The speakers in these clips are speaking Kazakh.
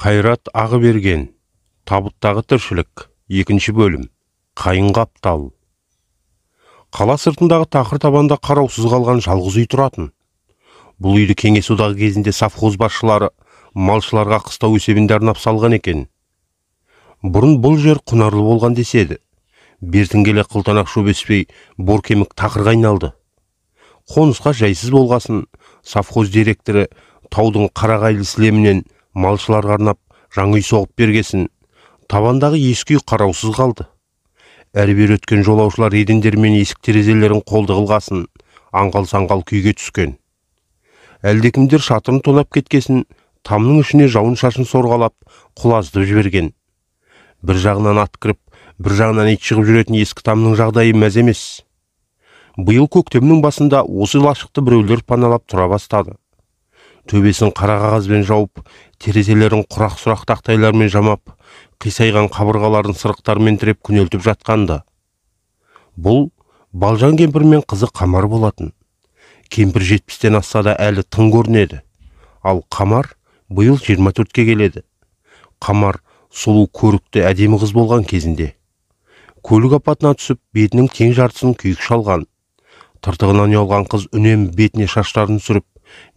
қайрат берген, табыттағы тіршілік екінші бөлім қайың қаптал қала сыртындағы тақыр табанда қараусыз қалған жалғыз үй тұратын бұл үйді кеңес одағы кезінде совхоз басшылары малшыларға қыстау есебінде арнап салған екен бұрын бұл жер құнарлы болған деседі бертін келе қылтанақ өспей боркемік тақырға айналды қонысқа жайсыз болғасын совхоз директоры таудың қарағайлы сілемінен малшыларға арнап жаңа үй соғып бергесін табандағы ескі үй қараусыз қалды Әрбер өткен жолаушылар едендер мен есік терезелерін қолды қылғасын аңғал саңғал күйге түскен әлдекімдер шатырын тонап кеткесін тамның ішіне жауын шашын сорғалап құлаздып жіберген бір жағынан ат кіріп бір жағынан ит шығып жүретін ескі тамның жағдайы мәз емес биыл көктемнің басында осы лашықты біреулер паналап тұра бастады төбесін қара қағазбен жауып терезелерін құрақ сұрақ тақтайлармен жамап қисайған қабырғаларын сырықтармен тіреп күнелтіп жатқанды. бұл балжан кемпір мен қызы қамар болатын кемпір жетпістен асса да әлі тың көрінеді ал қамар биыл 24-ке келеді қамар сұлу көрікті әдемі қыз болған кезінде көлік апатына түсіп бетінің тең жартысын күйік шалған тыртығынан ұялған қыз үнемі бетіне шаштарын түсіріп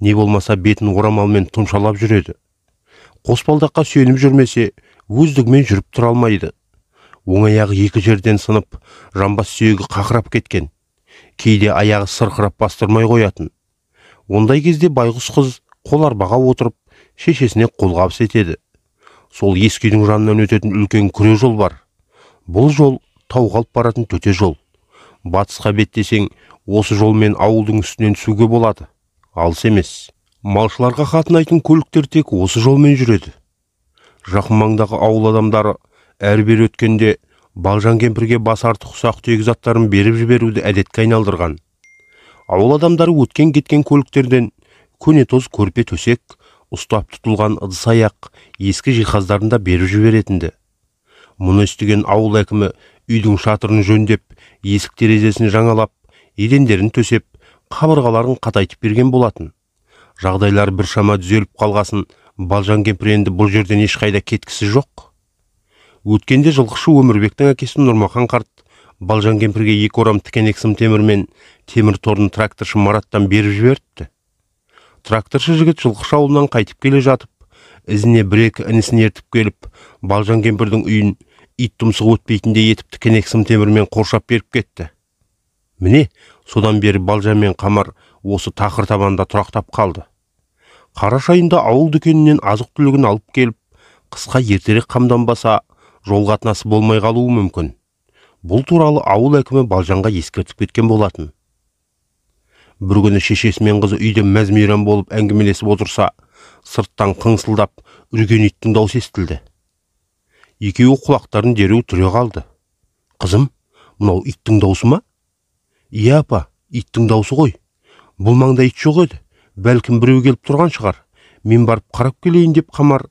не болмаса бетін орамалмен тұмшалап жүреді қосбалдаққа сүйеніп жүрмесе өздігімен жүріп тұра алмайды оң аяғы екі жерден сынып жамбас сүйегі қақырап кеткен кейде аяғы сырқырап бастырмай қоятын ондай кезде байғұс қыз қол арбаға отырып шешесіне қолғабыс етеді сол ескі үйдің жанынан өтетін үлкен күре жол бар бұл жол тауға алып баратын төте жол батысқа беттесең осы жолмен ауылдың үстінен түсуге болады алыс емес малшыларға қатынайтын көліктер тек осы жолмен жүреді жақын маңдағы ауыл адамдары әрі бері өткенде балжан кемпірге бас артық ұсақ түйек заттарын беріп жіберуді әдетке айналдырған ауыл адамдары өткен кеткен көліктерден көне тоз көрпе төсек ұстап тұтылған ыдыс аяқ ескі жиһаздарын да беріп жіберетінді мұны естіген ауыл әкімі үйдің шатырын жөндеп есік терезесін жаңалап едендерін төсеп қабырғаларын қатайтып берген болатын жағдайлар біршама түзеліп қалғасын балжан кемпір енді бұл жерден ешқайда кеткісі жоқ өткенде жылқышы өмірбектің әкесі нұрмахан қарт балжан кемпірге екі орам тікенек сым темір мен темір торын тракторшы мараттан беріп жіберіпті тракторшы жігіт жылқышы ауылынан қайтып келе жатып ізіне бір екі інісін ертіп келіп балжан кемпірдің үйін ит тұмсығы өтпейтіндей етіп тікенек сым темірмен қоршап беріп кетті міне содан бері балжан мен қамар осы тақыр табанда тұрақтап қалды қараша айында ауыл дүкенінен азық түлігін алып келіп қысқа ертерек қамданбаса жол қатынасы болмай қалуы мүмкін бұл туралы ауыл әкімі балжанға ескертіп кеткен болатын бір күні шешесі мен қызы үйде мәз мейрам болып әңгімелесіп отырса сырттан қыңсылдап үрген иттің даусы естілді екеуі құлақтарын дереу түре қалды қызым мынау иттің даусы ма иә апа иттің даусы ғой бұл маңда ит жоқ еді бәлкім біреу келіп тұрған шығар мен барып қарап келейін деп қамар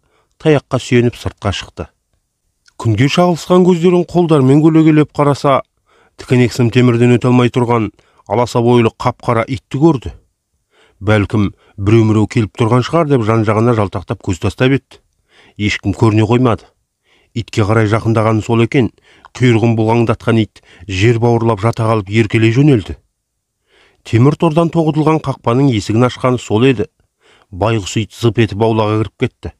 таяққа сүйеніп сыртқа шықты күнге шағылысқан көздерін қолдарымен көлегелеп қараса сым темірден өте алмай тұрған аласа бойлы қап қара итті көрді бәлкім біреу міреу келіп тұрған шығар деп жан жағына жалтақтап көз тастап еді ешкім көріне қоймады итке қарай жақындағаны сол екен құйрығын бұлғаңдатқан ит жер бауырлап жата қалып еркелей жөнелді темір тордан тоғытылған қақпаның есігін ашқаны сол еді байғұс ит зып етіп аулаға кіріп кетті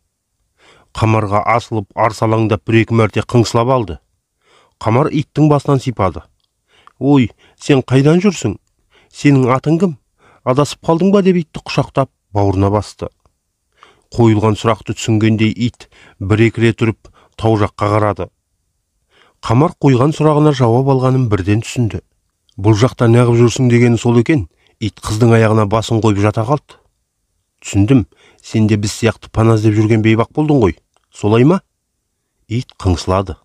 қамарға асылып арсалаңдап бір екі мәрте қыңсылап алды қамар иттің басынан сипады ой сен қайдан жүрсің сенің атың кім адасып қалдың ба деп итті құшақтап бауырына басты қойылған сұрақты түсінгендей ит бір екі рет үріп тау жаққа қарады қамар қойған сұрағына жауап алғанын бірден түсінді бұл жақта неғып жүрсің дегені сол екен ит қыздың аяғына басын қойып жата қалды түсіндім сен де біз сияқты пана іздеп жүрген бейбақ болдың ғой солай ма ит қыңсылады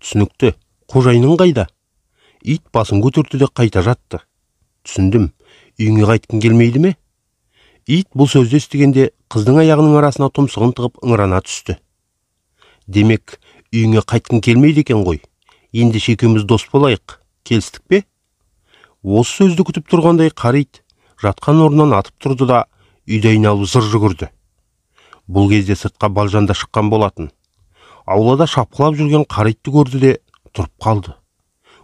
түсінікті қожайының қайда ит басын көтерді де қайта жатты түсіндім үйіңе қайтқың келмейді ме ит бұл сөзді естігенде қыздың аяғының арасына тұмсығын тығып ыңырана түсті демек үйіңе қайтқың келмейді екен ғой ендеше екеуміз дос болайық келістік пе осы сөзді күтіп тұрғандай қарит жатқан орнынан атып тұрды да үйді айналып зыр жүгірді бұл кезде сыртқа балжан шыққан болатын аулада шапқылап жүрген қаритты көрді де тұрып қалды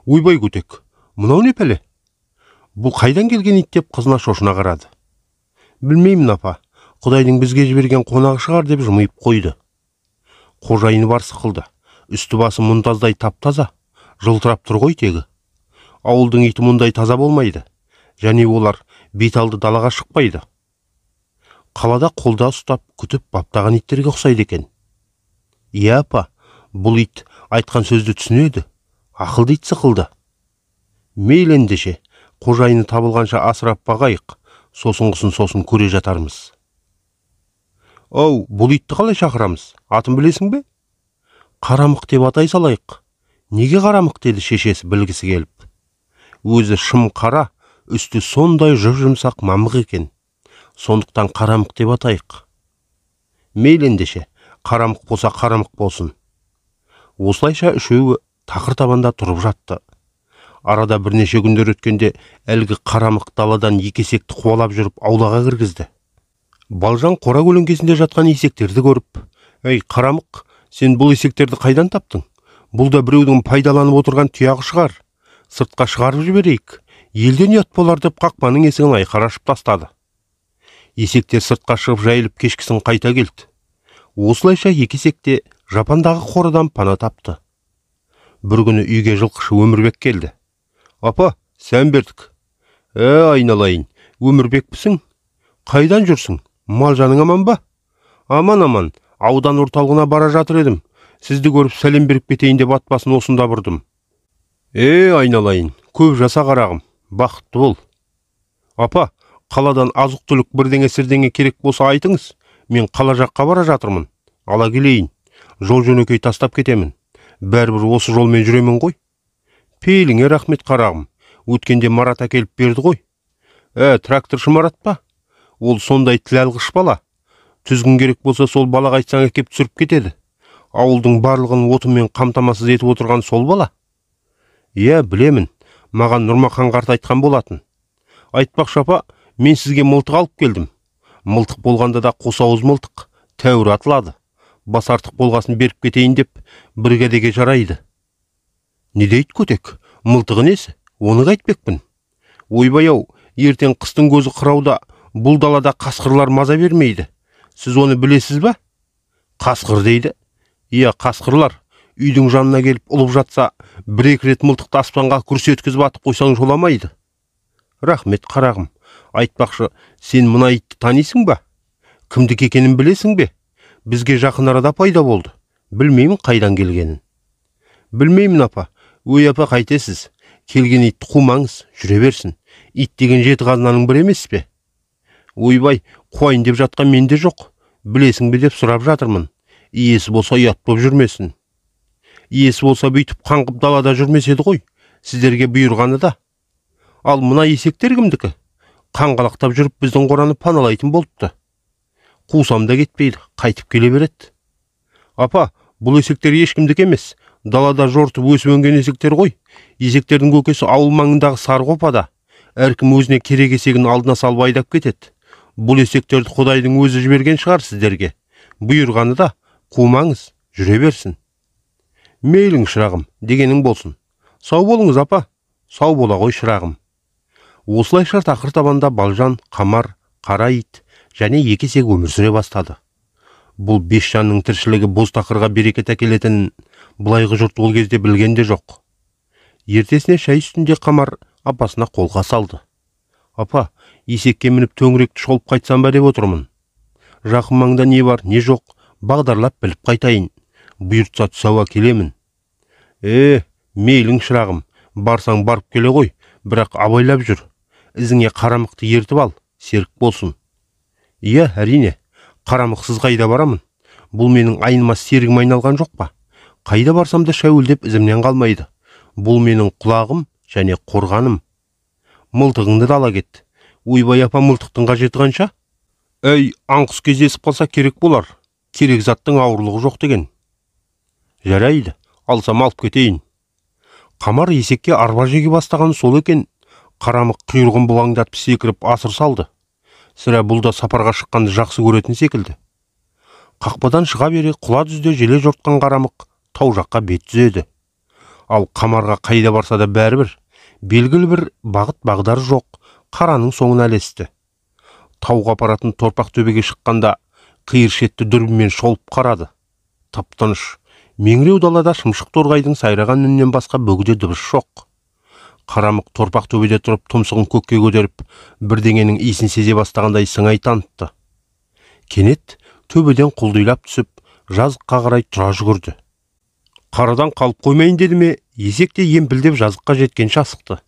ойбай көтек мынау не пәле бұл қайдан келген ит деп қызына шошына қарады білмеймін апа құдайдың бізге жіберген қонағы шығар деп жымиып қойды қожайыны бар сықылды үсті басы мұнтаздай тап таза жылтырап тұр ғой тегі ауылдың иті мұндай таза болмайды және олар беталды далаға шықпайды қалада қолда ұстап күтіп баптаған иттерге ұқсайды екен иә бұл ит айтқан сөзді түсінеді ақылды ит сықылды Мейлендеше, қожайыны табылғанша асырап бағайық сосынғысын сосын көре жатармыз оу бұл итті қалай шақырамыз атын білесің бе қарамық деп атай салайық неге қарамық деді шешесі білгісі келіп өзі шым қара үсті сондай жұп жұмсақ мамық екен сондықтан қарамық деп атайық мейлі ендеше қарамық болса қарамық болсын осылайша үшеуі тақыр табанда тұрып жатты арада бірнеше күндер өткенде әлгі қарамық даладан екесекті қуалап жүріп аулаға кіргізді балжан қора көлеңкесінде жатқан есектерді көріп әй қарамық сен бұл есектерді қайдан таптың бұл да біреудің пайдаланып отырған тұяғы шығар сыртқа шығарып жіберейік елден ұят болар деп қақпаның есігін айқара ашып тастады есектер сыртқа шығып жайылып кешкісін қайта келді осылайша екі есек жапандағы қорадан пана тапты бір күні үйге жылқышы өмірбек келді апа сән бердік ә айналайын өмірбекпісің қайдан жүрсің мал жаның аман ба аман аман аудан орталығына бара жатыр едім сізді көріп сәлем беріп кетейін деп ат басын осында бұрдым е айналайын көп жаса қарағым бақытты бол апа қаладан азық түлік бірдеңе сірдеңе керек болса айтыңыз мен қала жаққа бара жатырмын ала келейін жол жөнекей тастап кетемін бәрібір осы жолмен жүремін ғой пейіліңе рахмет қарағым өткенде марат әкеліп берді ғой ә тракторшы марат па ол сондай тілалғыш бала түзгін керек болса сол бала айтсаң әкеп түсіріп кетеді ауылдың барлығын отынмен қамтамасыз етіп отырған сол бала иә білемін маған нұрмахан қарт айтқан болатын айтпақшы апа мен сізге мылтық алып келдім мылтық болғанда да қос ауыз мылтық тәуір атылады бас артық болғасын беріп кетейін деп бір кәдеге жарайды не дейді көтек мылтығы несі оны қайтпекпін ойбай ертең қыстың көзі қырауда бұл далада қасқырлар маза бермейді сіз оны білесіз ба қасқыр дейді иә қасқырлар үйдің жанына келіп ұлып жатса бір екі рет мылтықты аспанға көрсеткізіп атып қойсаң жоламайды рахмет қарағым айтпақшы сен мына итті танисың ба кімдікі екенін білесің бе бізге жақын арада пайда болды білмеймін қайдан келгенін білмеймін апа өй апа қайтесіз келген итті қумаңыз жүре берсін ит деген жеті қазынаның бірі емес пе ойбай қуайын деп жатқан менде жоқ білесің бе деп сұрап жатырмын иесі болса ұят боп жүрмесін иесі болса бүйтіп қаңғып далада жүрмес еді ғой сіздерге бұйырғаны да ал мына есектер кімдікі қаңғалақтап жүріп біздің қораны паналайтын болыпты қусам да кетпейді қайтып келе береді апа бұл есектер ешкімдікі емес далада жортып өсіп өнген есектер ғой есектердің көкесі ауыл маңындағы қопада әркім өзіне керек есегін алдына салып айдап кетеді бұл есектерді құдайдың өзі жіберген шығар сіздерге бұйырғаны да қумаңыз жүре берсін мейлің шырағым дегенің болсын сау болыңыз апа сау бола ғой шырағым осылайша тақыр табанда балжан қамар қара ит және екі есек өмір сүре бастады бұл бес жанның тіршілігі боз тақырға берекет әкелетінін былайғы жұрт ол кезде білген де жоқ ертесіне шай үстінде қамар апасына қолқа салды апа есекке мініп төңіректі шолып қайтсам ба деп отырмын жақын маңда не бар не жоқ бағдарлап біліп қайтайын бұйыртса түс келемін е мейлің шырағым барсаң барып келе ғой бірақ абайлап жүр ізіңе қарамықты ертіп ал серік болсын иә әрине қарамықсыз қайда барамын бұл менің айнымас серігім айналған жоқ па қайда барсам да шәуілдеп ізімнен қалмайды бұл менің құлағым және қорғаным мылтығыңды да ала кет ойбай апа мылтықтың қажеті қанша әй аңқұс кездесіп қалса керек болар керек заттың ауырлығы жоқ деген жарайды алсам алып кетейін қамар есекке арба жеге бастаған сол екен қарамық құйрығын бұлаңдатып секіріп асыр салды сірә бұл да сапарға шыққанды жақсы көретін секілді қақпадан шыға бере құла дүзде желе жортқан қарамық тау жаққа бет түзеді ал қамарға қайда барса да бәрібір белгілі бір бағыт бағдар жоқ қараның соңына ілесті тауға апаратын торпақ төбеге шыққанда қиыр шетті дүрбімен шолып қарады тып тыныш меңіреу далада шымшық торғайдың сайраған үнінен басқа бөгде дыбыс жоқ қарамық торпақ төбеде тұрып тұмсығын көкке көтеріп бірдеңенің иісін сезе бастағандай сыңай танытты кенет төбеден құлдилап түсіп жазыққа қарай тұра жүгірді қарадан қалып қоймайын деді ме есек те емпілдеп жазыққа жеткенше асықты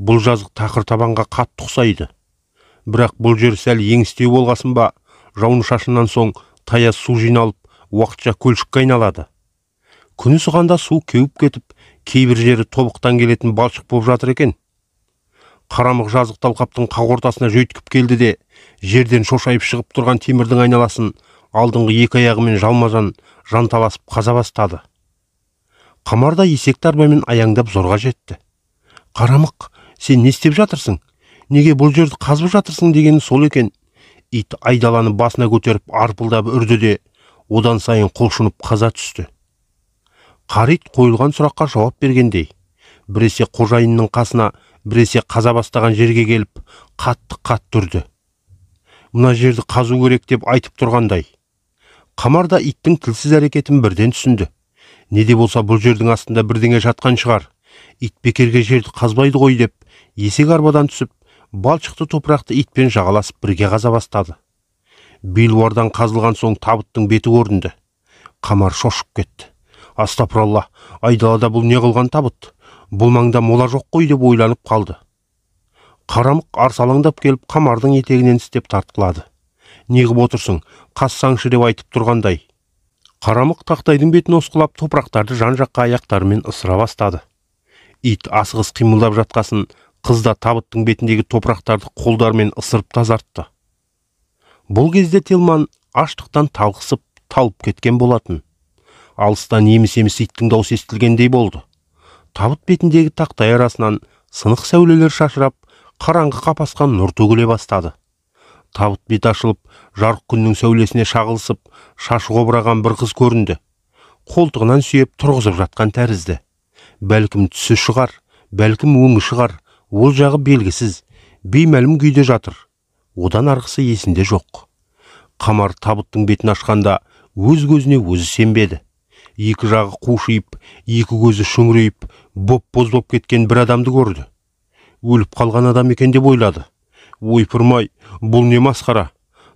бұл жазық тақыр табанға қатты ұқсайды бірақ бұл жер сәл еңістеу болғасын ба жауын шашыннан соң тая су жиналып уақытша көлшікке айналады күн ысығанда су кеуіп кетіп кейбір жері тобықтан келетін балшық болып жатыр екен қарамық жазық талқаптың қақ ортасына жөйткіп келді де жерден шошайып шығып тұрған темірдің айналасын алдыңғы екі аяғымен жалма жан жанталасып қаза бастады қамарда есекті арбамен аяңдап зорға жетті қарамық сен не істеп жатырсың неге бұл жерді қазып жатырсың дегені сол екен ит айдаланы басына көтеріп арпылдап үрді де одан сайын құлшынып қаза түсті қарит қойылған сұраққа жауап бергендей біресе қожайынның қасына біресе қаза бастаған жерге келіп қатты қатты үрді мына жерді қазу керек деп айтып тұрғандай қамар да иттің тілсіз әрекетін бірден түсінді не де болса бұл жердің астында бірдеңе жатқан шығар ит бекерге жерді қазбайды ғой деп есек арбадан түсіп балшықты топырақты итпен жағаласып бірге қаза бастады белуардан қазылған соң табыттың беті көрінді қамар шошып кетті астапыралла айдалада бұл не қылған табыт бұл маңда мола жоқ қой деп ойланып қалды қарамық арсалаңдап келіп қамардың етегінен істеп тартқылады неғып отырсың қассаңшы деп айтып тұрғандай қарамық тақтайдың бетін осқылап топырақтарды жан жаққа аяқтарымен ысыра бастады ит асығыс қимылдап жатқасын қыз да табыттың бетіндегі топырақтарды қолдармен ысырып тазартты бұл кезде телман аштықтан талқысып талып кеткен болатын алыстан еміс еміс иттің даусы естілгендей болды табыт бетіндегі тақтай арасынан сынық сәулелер шашырап қараңғы қапасқан нұр төгіле бастады табыт беті ашылып жарық күннің сәулесіне шағылысып шашы қобыраған бір қыз көрінді қолтығынан сүйеп тұрғызып жатқан тәрізді бәлкім түсі шығар бәлкім өңі шығар ол жағы белгісіз беймәлім күйде жатыр одан арғысы есінде жоқ қамар табыттың бетін ашқанда өз көзіне өзі сенбеді екі жағы қушиып екі көзі шүңірейіп боп боз боп кеткен бір адамды көрді өліп қалған адам екен деп ойлады ойпырмай бұл не масқара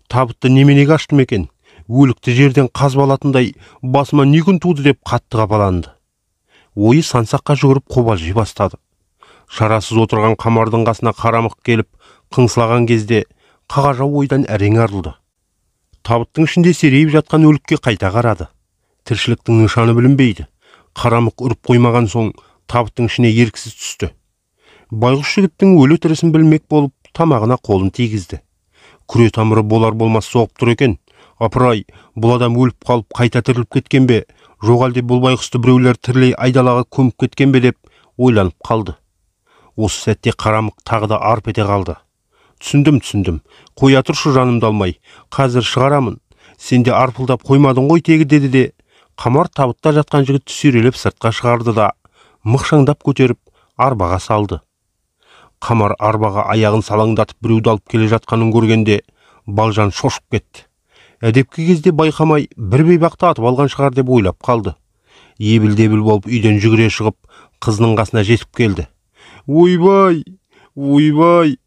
табытты неменеге аштым екен өлікті жерден қазбалатындай басыма не күн туды деп қатты қапаланды ойы сансаққа жүгіріп қобалжи бастады шарасыз отырған қамардың қасына қарамық келіп қыңсылаған кезде қағажау ойдан әрең арылды табыттың ішінде серейіп жатқан өлікке қайта қарады тіршіліктің нышаны білінбейді қарамық үріп қоймаған соң табыттың ішіне еріксіз түсті байғұс жігіттің өлі тірісін білмек болып тамағына қолын тигізді күре тамыры болар болмас соғып тұр екен апырай бұл адам өліп қалып қайта тіріліп кеткен бе жоқ әлде бұл байғұсты біреулер тірілей айдалаға көміп кеткен бе деп ойланып қалды осы сәтте қарамық тағы да арп ете қалды түсіндім түсіндім қоя тұршы жанымды алмай қазір шығарамын сен де арпылдап қоймадың ғой тегі деді де қамар табытта жатқан жігітті сүйрелеп сыртқа шығарды да мықшаңдап көтеріп арбаға салды қамар арбаға аяғын салаңдатып біреуді алып келе жатқанын көргенде балжан шошып кетті әдепкі кезде байқамай бір бейбақты атып алған шығар деп ойлап қалды ебіл дебіл болып үйден жүгіре шығып қызының қасына жетіп келді ойбай ойбай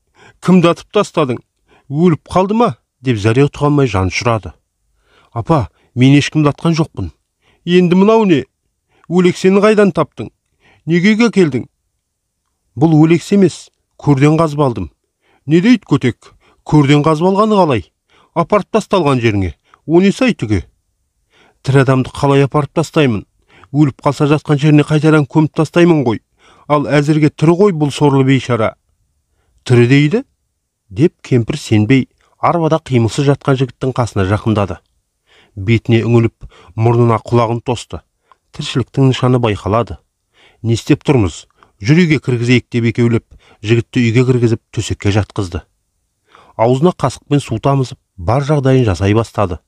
кімді атып тастадың өліп қалды ма деп зәре алмай жан ұшырады апа мен ешкімді атқан жоқпын енді мынау не өлексені қайдан таптың неге келдің? бұл өлексе емес көрден қазып алдым не дейді көтек көрден қазып алғаны қалай апарып тасталған жеріңе о несі түге тірі адамды қалай апарып тастаймын өліп қалса жатқан жеріне қайтадан көміп тастаймын ғой ал әзірге тірі ғой бұл сорлы бейшара тірі дейді деп кемпір сенбей арбада қимылсыз жатқан жігіттің қасына жақындады бетіне үңіліп мұрнына құлағын тосты тіршіліктің нышаны байқалады не істеп тұрмыз жүр үйге кіргізейік деп екеулеп жігітті үйге кіргізіп төсекке жатқызды аузына қасықпен су тамызып бар жағдайын жасай бастады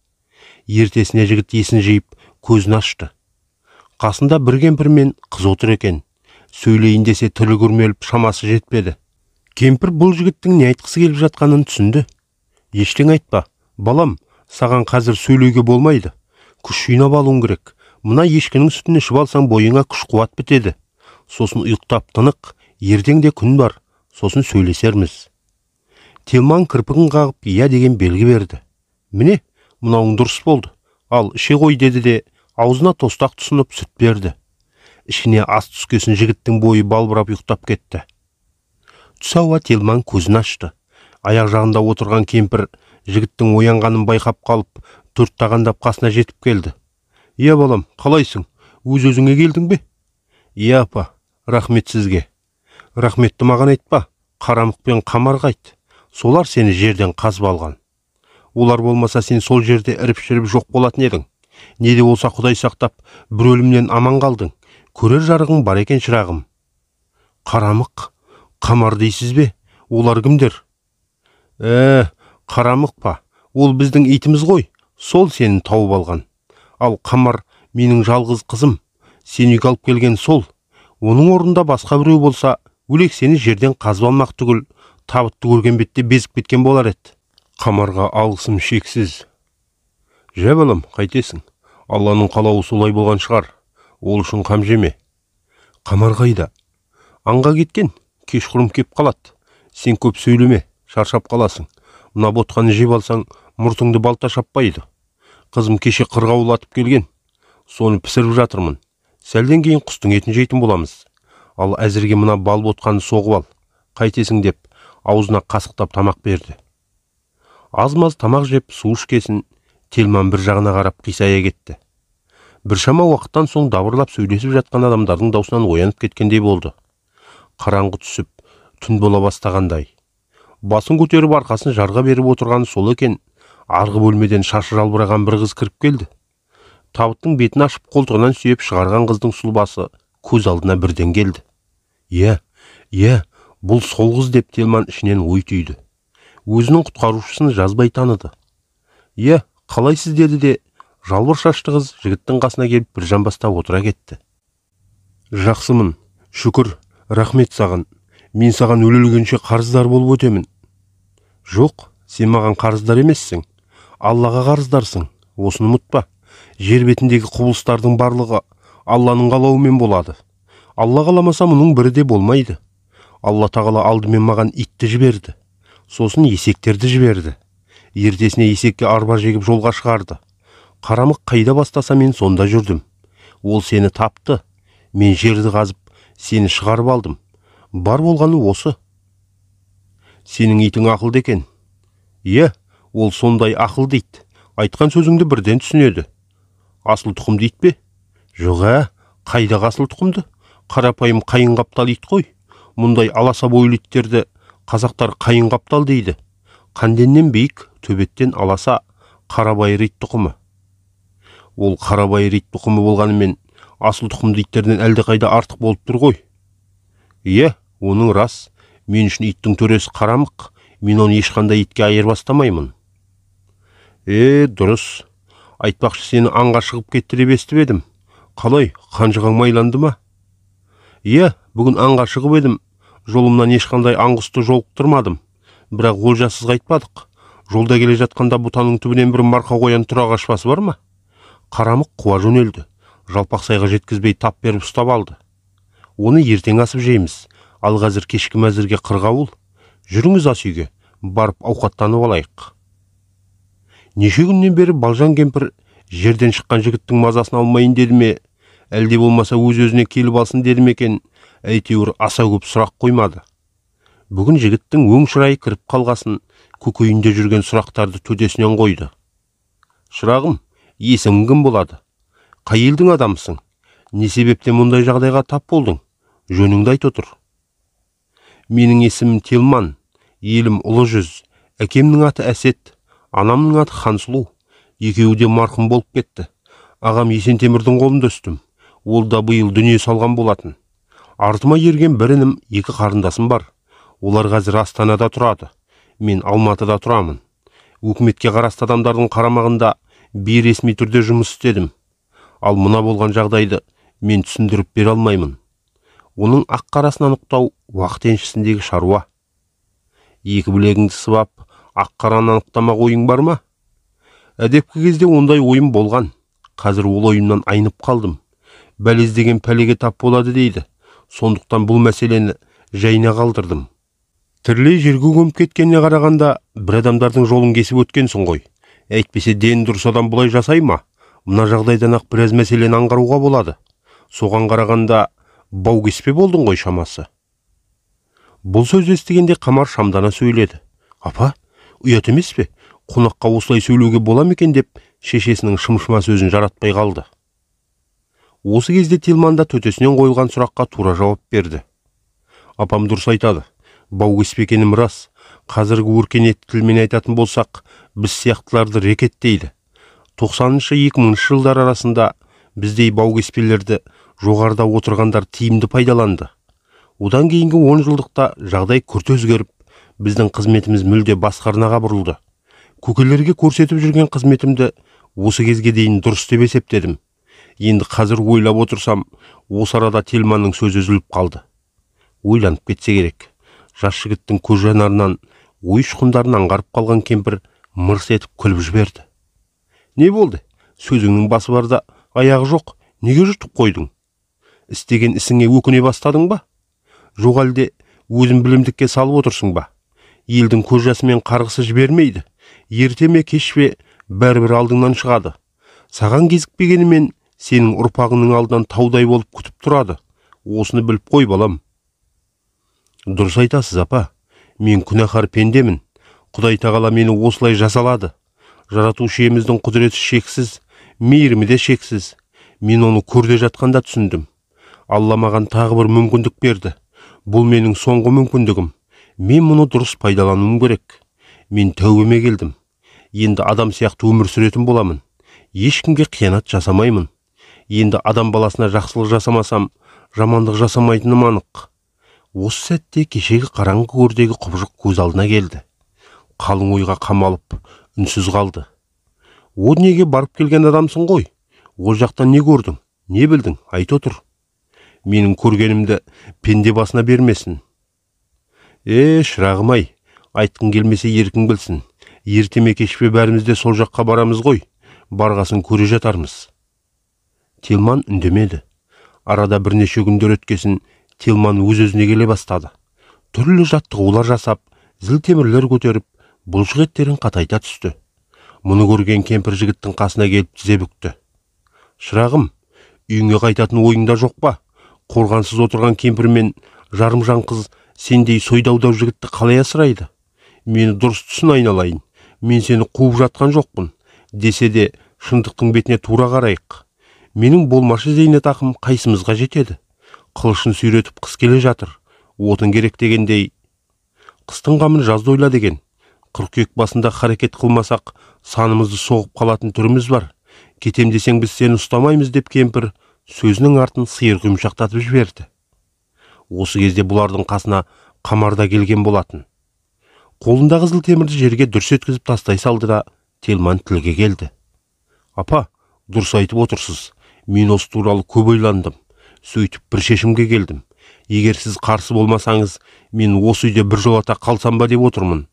ертесіне жігіт есін жиып көзін ашты қасында бір кемпір мен қыз отыр екен сөйлейін десе тілі күрмеліп шамасы жетпеді кемпір бұл жігіттің не айтқысы келіп жатқанын түсінді Ештең айтпа балам саған қазір сөйлеуге болмайды күш жинап алуың керек мына ешкінің сүтін ішіп алсаң бойыңа күш қуат бітеді сосын ұйықтап тынық ертең де күн бар сосын сөйлесерміз телман кірпігін қағып иә деген белгі берді міне мынауың дұрыс болды ал іше ғой деді де аузына тостақ тұсынып сүт берді ішіне ас түскесін жігіттің бойы балбырап ұйықтап кетті ауа телман көзін ашты аяқ жағында отырған кемпір жігіттің оянғанын байқап қалып төрт тағандап қасына жетіп келді иә балам қалайсың өз өзіңе келдің бе иә апа рахмет сізге рахметті маған айтпа қарамық пен қамар солар сені жерден қазып алған олар болмаса сен сол жерде іріп шіріп жоқ болатын едің не де болса құдай сақтап бір өлімнен аман қалдың көрер жарығың бар екен шырағым қарамық қамар дейсіз бе олар кімдер ә қарамық па ол біздің итіміз ғой сол сені тауып алған ал қамар менің жалғыз қызым сен үйге алып келген сол оның орнында басқа біреу болса сені жерден қазып алмақ түгіл табытты көрген бетте безіп кеткен болар еді қамарға алғысым шексіз жә балам қайтесің алланың қалауы солай болған шығар ол үшін қам жеме қамар қайда аңға кеткен кешқұрым кеп қалады сен көп сөйлеме шаршап қаласың мына ботқаны жеп алсаң мұртыңды балта шаппайды қызым кеше қырғаулатып келген соны пісіріп жатырмын сәлден кейін құстың етін жейтін боламыз ал әзірге мына бал ботқаны соғып ал қайтесің деп аузына қасықтап тамақ берді аз маз тамақ жеп су ішкесін телман бір жағына қарап қисая кетті біршама уақыттан соң дабырлап сөйлесіп жатқан адамдардың даусынан оянып кеткендей болды қараңғы түсіп түн бола бастағандай басын көтеріп арқасын жарға беріп отырғаны сол екен арғы бөлмеден шашы жалбыраған бір қыз кіріп келді табыттың бетін ашып қолтығынан сүйеп шығарған қыздың сұлбасы көз алдына бірден келді иә иә бұл сол қыз деп телман ішінен ой түйді өзінің құтқарушысын жазбай таныды иә қалайсыз деді де жалбыр шашты қыз жігіттің қасына келіп бір жамбастап отыра кетті жақсымын шүкір рахмет саған мен саған өлілгенше қарыздар болып өтемін жоқ сен маған қарыздар емессің аллаға қарыздарсың осыны ұмытпа жер бетіндегі құбылыстардың барлығы алланың қалауымен болады алла қаламаса мұның бірі де болмайды алла тағала алдымен маған итті жіберді сосын есектерді жіберді ертесіне есекке арба жегіп жолға шығарды қарамық қайда бастаса мен сонда жүрдім ол сені тапты мен жерді қазып сені шығарып алдым бар болғаны осы сенің итің ақылды екен иә ол сондай ақыл дейді айтқан сөзіңді бірден түсінеді асыл тұқым ит пе жоқ ә, қайдағы асыл тұқымды қарапайым қайын қаптал ит қой мұндай аласа бойлы иттерді қазақтар қайың қаптал дейді қанденнен биік төбеттен аласа қарабайыр ит тұқымы ол қарабай рет тұқымы болғанымен асыл тұқымды иттерден әлдеқайда артық болып тұр ғой иә оның рас мен үшін иттің төресі қарамық мен оны ешқандай итке айырбастамаймын е дұрыс айтпақшы сені аңға шығып кетті деп естіп едім қалай қанжығаң майланды ма иә бүгін аңға шығып едім жолымнан ешқандай аңғысты жолықтырмадым бірақ олжасыз қайтпадық жолда келе жатқанда бұтаның түбінен бір марқа қоян тұра қашпасы бар ма қарамық қуа жөнелді жалпақсайға жеткізбей тап беріп ұстап алды оны ертең асып жейміз ал қазір кешкі мәзірге қырғауыл жүріңіз ас үйге барып ауқаттанып алайық неше күннен бері балжан кемпір жерден шыққан жігіттің мазасын алмайын деді ме әлде болмаса өз өзіне келіп алсын деді ме екен әйтеуір аса көп сұрақ қоймады бүгін жігіттің өң шырайы кіріп қалғасын көкейінде жүрген сұрақтарды төтесінен қойды шырағым есімің кім болады қай елдің адамысың не себептен мұндай жағдайға тап болдың жөніңді айт отыр менің есімім телман елім ұлы жүз әкемнің аты әсет анамның аты хансұлу екеуі де марқұм болып кетті ағам есентемірдің қолында өстім ол да биыл дүние салған болатын артыма ерген бір інім екі қарындасым бар олар қазір астанада тұрады мен алматыда тұрамын өкіметке қарасты адамдардың қарамағында бейресми түрде жұмыс істедім ал мына болған жағдайды мен түсіндіріп бере алмаймын оның ақ қарасын анықтау уақыт еншісіндегі шаруа екі білегіңді сыбап ақ қараны анықтамақ ойың бар ма әдепкі кезде ондай ойым болған қазір ол ойымнан айнып қалдым бәле іздеген пәлеге тап болады дейді сондықтан бұл мәселені жайына қалдырдым тірілей жерге көміп кеткеніне қарағанда бір адамдардың жолын кесіп өткенсің ғой әйтпесе дені дұрыс адам бұлай жасай ма мына жағдайдан ақ біраз мәселені аңғаруға болады соған қарағанда баукеспе болдың ғой шамасы бұл сөз естігенде қамар шамдана сөйледі апа ұят емес пе қонаққа осылай сөйлеуге бола ма екен деп шешесінің шымшыма сөзін жаратпай қалды осы кезде тилманда төтесінен қойылған сұраққа тура жауап берді апам дұрыс айтады баукеспе екенім рас қазіргі өркениет тілмен айтатын болсақ біз сияқтыларды рекеттейді 90-2000 жылдар арасында біздей баукеспелерді жоғарыда отырғандар тиімді пайдаланды одан кейінгі 10 жылдықта жағдай күрт өзгеріп біздің қызметіміз мүлде басқа арнаға бұрылды көкелерге көрсетіп жүрген қызметімді осы кезге дейін дұрыс деп есептедім енді қазір ойлап отырсам осы арада тельманның сөзі үзіліп қалды ойланып кетсе керек жас жігіттің көз жанарынан ой ұшқындарын аңғарып қалған кемпір мырс етіп күліп жіберді не болды сөзіңнің басы барда аяғы жоқ неге жұтып қойдың істеген ісіңе өкіне бастадың ба жоқ әлде өзін білімдікке салып отырсың ба елдің көз жасы мен қарғысы жібермейді ерте ме кеш пе бәрібір алдыңнан шығады саған кезікпегенімен сенің ұрпағыңның алдынан таудай болып күтіп тұрады осыны біліп қой балам дұрыс айтасыз апа мен күнәһар пендемін құдай тағала мені осылай жасалады жаратушы иеміздің құдіреті шексіз мейірімі де шексіз мен оны көрде жатқанда түсіндім алла маған тағы бір мүмкіндік берді бұл менің соңғы мүмкіндігім мен мұны дұрыс пайдалануым керек мен тәубеме келдім енді адам сияқты өмір сүретін боламын ешкімге қиянат жасамаймын енді адам баласына жақсылық жасамасам жамандық жасамайтыным анық осы сәтте кешегі қараңғы көрдегі құбыжық көз алдына келді қалың ойға қамалып үнсіз қалды о дүниеге барып келген адамсың ғой ол жақтан не көрдің не білдің айт отыр менің көргенімді пенде басына бермесін е шырағым ай айтқың келмесе еркің білсін ерте ме кеш пе сол жаққа барамыз ғой барғасын көре жатармыз телман үндемеді арада бірнеше күндер өткесін телман өз өзіне келе бастады түрлі жаттығулар жасап зіл көтеріп бұлшық еттерін қатайта түсті мұны көрген кемпір жігіттің қасына келіп тізе бүкті шырағым үйіңе қайтатын ойыңда жоқ па қорғансыз отырған кемпір мен жарымжан қыз сендей сойдаудау жігітті қалай асырайды мені дұрыс түсін айналайын мен сені қуып жатқан жоқпын десе де шындықтың бетіне тура қарайық менің болмашы зейнетақым қайсымызға жетеді қылышын сүйретіп қыс келе жатыр отын керек дегендей қыстың қамын жазды ойла деген қыркүйек басында қарекет қылмасақ санымызды соғып қалатын түріміз бар кетем десең біз сені ұстамаймыз деп кемпір сөзінің артын сиыр құйымшақтатып жіберді осы кезде бұлардың қасына қамарда келген болатын қолындағы қызыл темірді жерге дүрс еткізіп тастай салды да телман тілге келді апа дұрыс айтып отырсыз мен осы туралы көп ойландым сөйтіп бір шешімге келдім егер сіз қарсы болмасаңыз мен осы үйде біржолата қалсам ба деп отырмын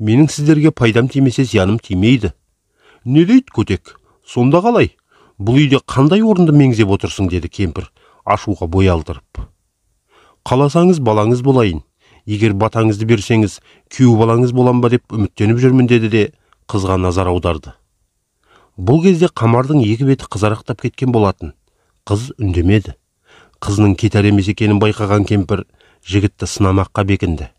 менің сіздерге пайдам тимесе зияным тимейді не дейді көтек сонда қалай бұл үйде қандай орынды меңзеп отырсың деді кемпір ашуға бой алдырып қаласаңыз балаңыз болайын егер батаңызды берсеңіз күйеу балаңыз болам ба деп үміттеніп жүрмін деді де қызға назар аударды бұл кезде қамардың екі беті қызарақтап кеткен болатын қыз үндемеді қызының кетер емес екенін байқаған кемпір жігітті сынамаққа бекінді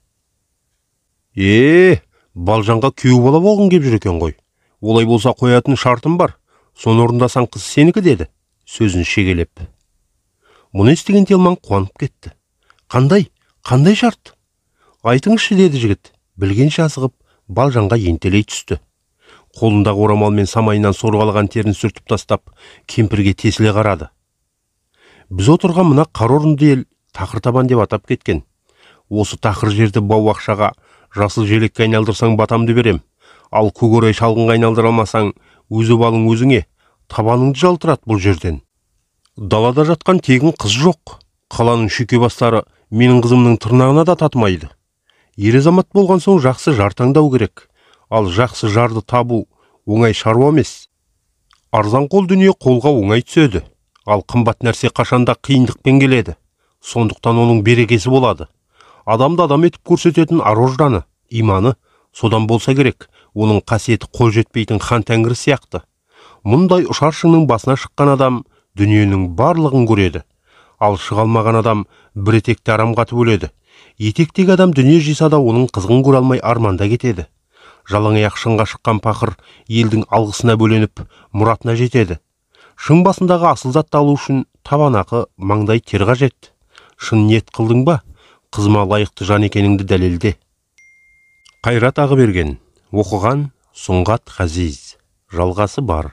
е балжанға күйеу бала болғың келіп жүр екен ғой олай болса қоятын шартым бар соны орындасаң қыз сенікі деді сөзін шегелеп мұны естіген телман қуанып кетті қандай қандай шарт айтыңызшы деді жігіт білгенше асығып балжанға ентелей түсті қолындағы орамал мен самайынан алған терін сүртіп тастап кемпірге тесіле қарады біз отырған мына қарорынды ел тақыр табан деп атап кеткен осы тақыр жерді бау ақшаға жасыл желекке айналдырсаң батамды берем ал көкорай шалғынға айналдыра алмасаң өзі балың өзіңе табаныңды жалтырат бұл жерден далада жатқан тегін қыз жоқ қаланың шүйке бастары менің қызымның тырнағына да татымайды ер азамат болған соң жақсы жар таңдау керек ал жақсы жарды табу оңай шаруа емес арзан қол дүние қолға оңай түседі ал қымбат нәрсе қашанда қиындықпен келеді сондықтан оның берекесі болады адамды адам етіп көрсететін ар ожданы иманы содан болса керек оның қасиеті қол жетпейтін хан тәңірі сияқты мұндай ұшар шыңның басына шыққан адам дүниенің барлығын көреді ал шыға алмаған адам бір етекті арам қатып өледі етектегі адам дүние жиса да оның қызығын көре алмай арманда кетеді аяқ шыңға шыққан пақыр елдің алғысына бөленіп мұратына жетеді шың басындағы асыл затты алу үшін табанақы маңдай тер қажет шын ниет қылдың ба қызыма лайықты жан екеніңді дәлелде қайрат берген, оқыған сұңғат ғазиз жалғасы бар